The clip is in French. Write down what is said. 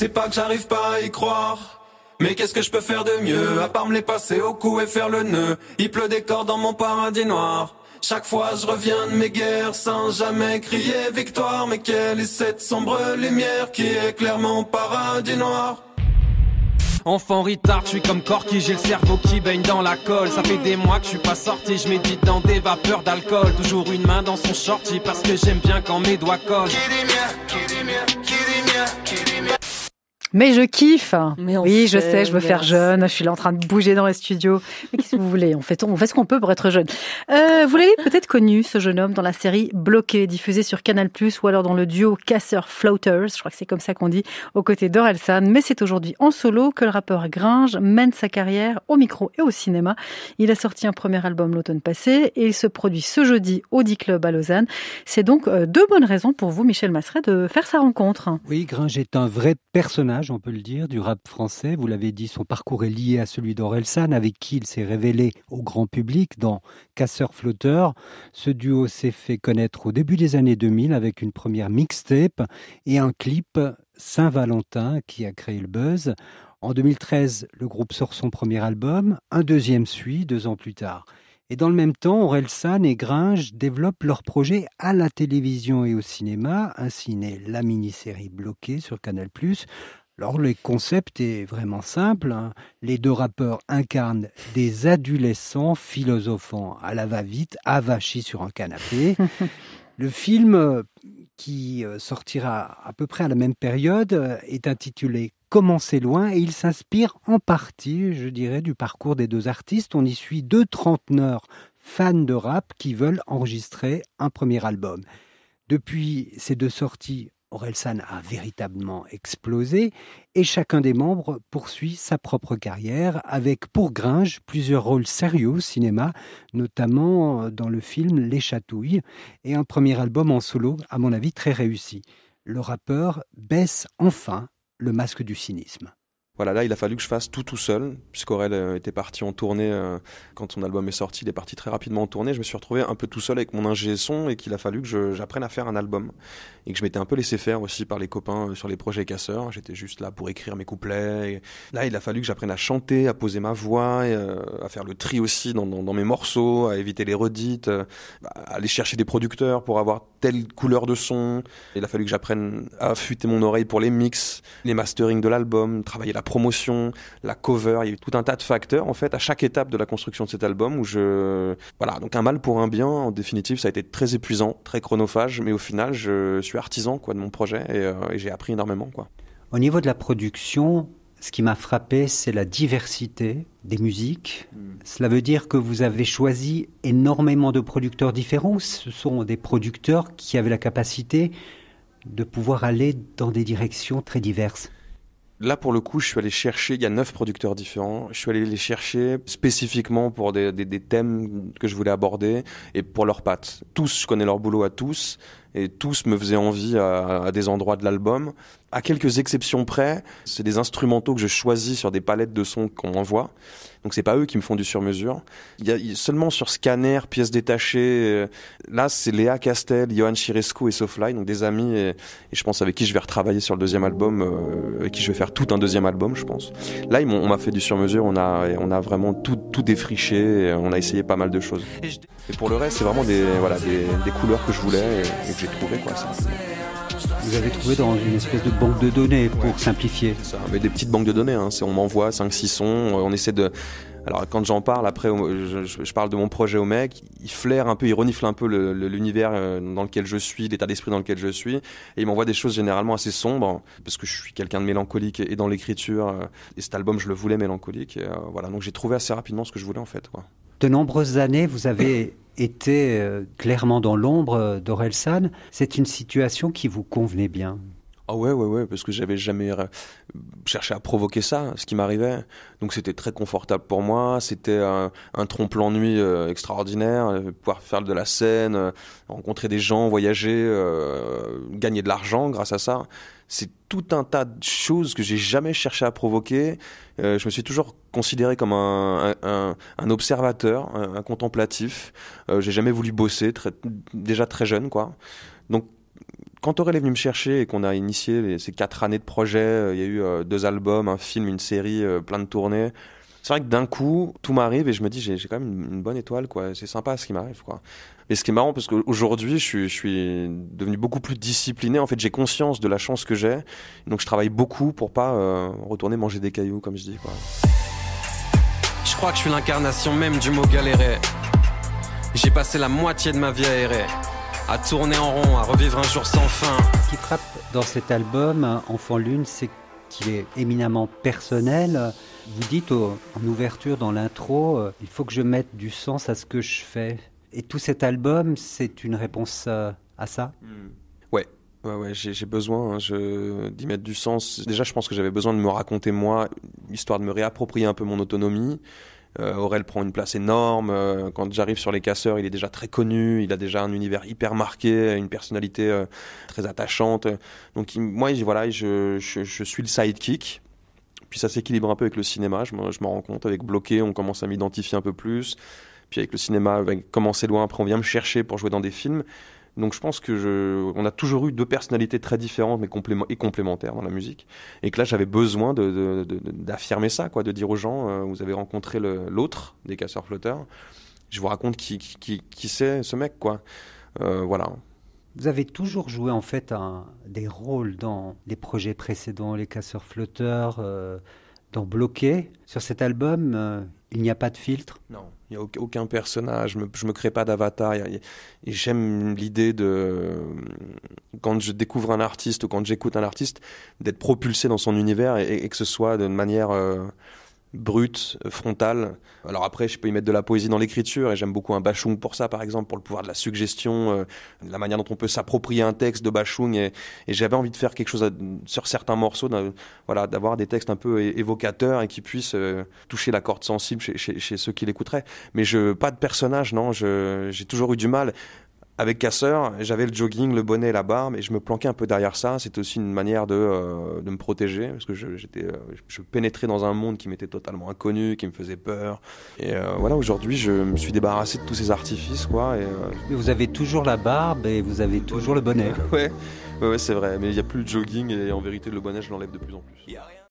C'est pas que j'arrive pas à y croire. Mais qu'est-ce que je peux faire de mieux à part me les passer au cou et faire le nœud Il pleut des corps dans mon paradis noir. Chaque fois je reviens de mes guerres sans jamais crier victoire. Mais quelle est cette sombre lumière qui éclaire mon paradis noir Enfant retard, je suis comme Corky, j'ai le cerveau qui baigne dans la colle. Ça fait des mois que je suis pas sorti, je médite dans des vapeurs d'alcool. Toujours une main dans son shorty parce que j'aime bien quand mes doigts collent. Qui dit mais je kiffe. oui, je sais, je veux faire jeune. Je suis là en train de bouger dans les studios. Mais qu'est-ce que vous voulez On fait, on fait ce qu'on peut pour être jeune. Euh, vous l'avez peut-être connu, ce jeune homme, dans la série Bloqué, diffusée sur Canal+, ou alors dans le duo Casseur Floaters, je crois que c'est comme ça qu'on dit, aux côtés d'Orelsan. Mais c'est aujourd'hui en solo que le rappeur Gringe mène sa carrière au micro et au cinéma. Il a sorti un premier album l'automne passé et il se produit ce jeudi au D-Club à Lausanne. C'est donc euh, deux bonnes raisons pour vous, Michel Masseret, de faire sa rencontre. Oui, Gringe est un vrai personnage on peut le dire, du rap français. Vous l'avez dit, son parcours est lié à celui d'Orelsan, avec qui il s'est révélé au grand public dans Casseur-Flotteur. Ce duo s'est fait connaître au début des années 2000 avec une première mixtape et un clip Saint-Valentin qui a créé le buzz. En 2013, le groupe sort son premier album, un deuxième suit deux ans plus tard. Et dans le même temps, Orelsan et Gringe développent leur projet à la télévision et au cinéma. Ainsi naît la mini-série Bloquée sur Canal+, alors le concept est vraiment simple. Hein. Les deux rappeurs incarnent des adolescents philosophants à la va-vite, avachis sur un canapé. le film euh, qui euh, sortira à peu près à la même période euh, est intitulé Commencer loin et il s'inspire en partie, je dirais, du parcours des deux artistes. On y suit deux trenteneurs fans de rap qui veulent enregistrer un premier album. Depuis ces deux sorties, Orelsan a véritablement explosé et chacun des membres poursuit sa propre carrière avec pour Gringe plusieurs rôles sérieux au cinéma, notamment euh, dans le film Les Chatouilles et un premier album en solo, à mon avis très réussi. Le rappeur baisse enfin le masque du cynisme voilà, là, il a fallu que je fasse tout tout seul, puisqu'Aurel euh, était parti en tournée euh, quand son album est sorti, il est parti très rapidement en tournée. Je me suis retrouvé un peu tout seul avec mon ingé son et qu'il a fallu que j'apprenne à faire un album. Et que je m'étais un peu laissé faire aussi par les copains euh, sur les projets casseurs. J'étais juste là pour écrire mes couplets. là, il a fallu que j'apprenne à chanter, à poser ma voix, à faire le tri aussi dans, mes morceaux, à éviter les redites, à aller chercher des producteurs pour avoir telle couleur de son. Il a fallu que j'apprenne à affûter mon oreille pour les mix, les mastering de l'album, travailler la promotion, la cover, il y a eu tout un tas de facteurs en fait à chaque étape de la construction de cet album où je voilà, donc un mal pour un bien en définitive, ça a été très épuisant, très chronophage, mais au final, je suis artisan quoi de mon projet et, euh, j'ai appris énormément quoi. Au niveau de la production, ce qui m'a frappé, c'est la diversité des musiques. Hmm. Cela veut dire que vous avez choisi énormément de producteurs différents. Ce sont des producteurs qui avaient la capacité de pouvoir aller dans des directions très diverses. Là, pour le coup, je suis allé chercher, il y a neuf producteurs différents, je suis allé les chercher spécifiquement pour des, thèmes que je voulais aborder et pour leurs pattes. Tous, je connais leur boulot à tous, et tous me faisaient envie à, des endroits de l'album. À quelques exceptions près, c'est des instrumentaux que je choisis sur des palettes de sons qu'on envoie Donc c'est pas eux qui me font du sur-mesure. Il y a seulement sur Scanner, pièces détachées. Euh, là, c'est Léa Castel, Johan Chirescu et Sofly, donc des amis et, je pense avec qui je vais retravailler sur le deuxième album, euh, et avec qui je vais faire tout un deuxième album, je pense. Là, ils on m'a fait du sur-mesure, on a, on a vraiment tout, tout défriché, on a essayé pas mal de choses. Et pour le reste, c'est vraiment des, voilà, des, couleurs que je voulais et, j'ai trouvé quoi ça. Vous avez trouvé dans une espèce de banque de données pour simplifier. Ça, avec des petites banques de données. Hein. On m'envoie 5-6 sons, euh, on essaie de. Alors quand j'en parle, après je, parle de mon projet au mec, il flaire un peu, il renifle un peu l'univers euh, dans lequel je suis, l'état d'esprit dans lequel je suis, et il m'envoie des choses généralement assez sombres, parce que je suis quelqu'un de mélancolique et dans l'écriture, euh, et cet album je le voulais mélancolique, voilà, donc j'ai trouvé assez rapidement ce que je voulais en fait. Quoi de nombreuses années, vous avez été euh, clairement dans l'ombre euh, d'Orelsan. C'est une situation qui vous convenait bien. Ah ouais, ouais, ouais, parce que j'avais jamais euh, cherché à provoquer ça, ce qui m'arrivait. Donc c'était très confortable pour moi, c'était un, trompe-l'ennui euh, extraordinaire, euh, pouvoir faire de la scène, rencontrer des gens, voyager, gagner de l'argent grâce à ça. C'est tout un tas de choses que j'ai jamais cherché à provoquer. je me suis toujours considéré comme un, observateur, un, contemplatif. j'ai jamais voulu bosser, très, déjà très jeune, quoi. Donc quand Aurélie est venu me chercher et qu'on a initié ces quatre années de projet, euh, il y a eu euh, deux albums, un film, une série, euh, plein de tournées. C'est vrai que d'un coup, tout m'arrive et je me dis, j'ai quand même une, bonne étoile, quoi. C'est sympa ce qui m'arrive, quoi. Mais ce qui est marrant, parce qu'aujourd'hui, je suis, devenu beaucoup plus discipliné. En fait, j'ai conscience de la chance que j'ai. Donc, je travaille beaucoup pour pas retourner manger des cailloux, comme je dis, quoi. Je crois que je suis l'incarnation même du mot galérer. J'ai passé la moitié de ma vie à errer à tourner en rond, à revivre un jour sans fin. Ce qui trappe dans cet album, Enfant Lune, c'est qu'il est éminemment personnel. Vous dites en ouverture dans l'intro, euh, il faut que je mette du sens à ce que je fais. Et tout cet album, c'est une réponse euh, à, ça hmm. Ouais, Ouais, ouais j'ai besoin hein, d'y mettre du sens. Déjà, je pense que j'avais besoin de me raconter moi, histoire de me réapproprier un peu mon autonomie. Euh, prend une place énorme. Euh, quand j'arrive sur Les Casseurs, il est déjà très connu. Il a déjà un univers hyper marqué, une personnalité euh, très attachante. Donc, moi, voilà, je, suis le sidekick. Puis ça s'équilibre un peu avec le cinéma. Je, je m'en rends compte. Avec Bloqué, on commence à m'identifier un peu plus. Puis avec le cinéma, avec loin, après on vient me chercher pour jouer dans des films. Donc je pense que je, on a toujours eu deux personnalités très différentes mais et complémentaires dans la musique. Et que là j'avais besoin d'affirmer ça, quoi, de dire aux gens euh, vous avez rencontré l'autre des casseurs flotteurs. Je vous raconte qui, qui, c'est ce mec, quoi. Euh, voilà. Vous avez toujours joué en fait un, des rôles dans des projets précédents, les casseurs flotteurs, euh, dans Bloqué. Sur cet album, il n'y a pas de filtre Non, il n'y a aucun personnage, je ne me, crée pas d'avatar. Et j'aime l'idée de, quand je découvre un artiste ou quand j'écoute un artiste, d'être propulsé dans son univers et, que ce soit d'une manière... Euh, Brut, frontal Alors après, je peux y mettre de la poésie dans l'écriture, et j'aime beaucoup un Bachung pour ça, par exemple, pour le pouvoir de la suggestion, euh, la manière dont on peut s'approprier un texte de Bachung, et, j'avais envie de faire quelque chose sur certains morceaux, voilà, d'avoir des textes un peu évocateurs et qui puissent euh, toucher la corde sensible chez, chez ceux qui l'écouteraient. Mais je, pas de personnage, non, j'ai toujours eu du mal avec Casseur, j'avais le jogging, le bonnet, la barbe, et je me planquais un peu derrière ça. C'était aussi une manière de, euh, de, me protéger, parce que je, euh, je pénétrais dans un monde qui m'était totalement inconnu, qui me faisait peur. Et euh, voilà, aujourd'hui, je me suis débarrassé de tous ces artifices, quoi. Et, Vous avez toujours la barbe et vous avez toujours le bonnet. ouais, ouais, c'est vrai. Mais il n'y a plus le jogging, et en vérité, le bonnet, je l'enlève de plus en plus.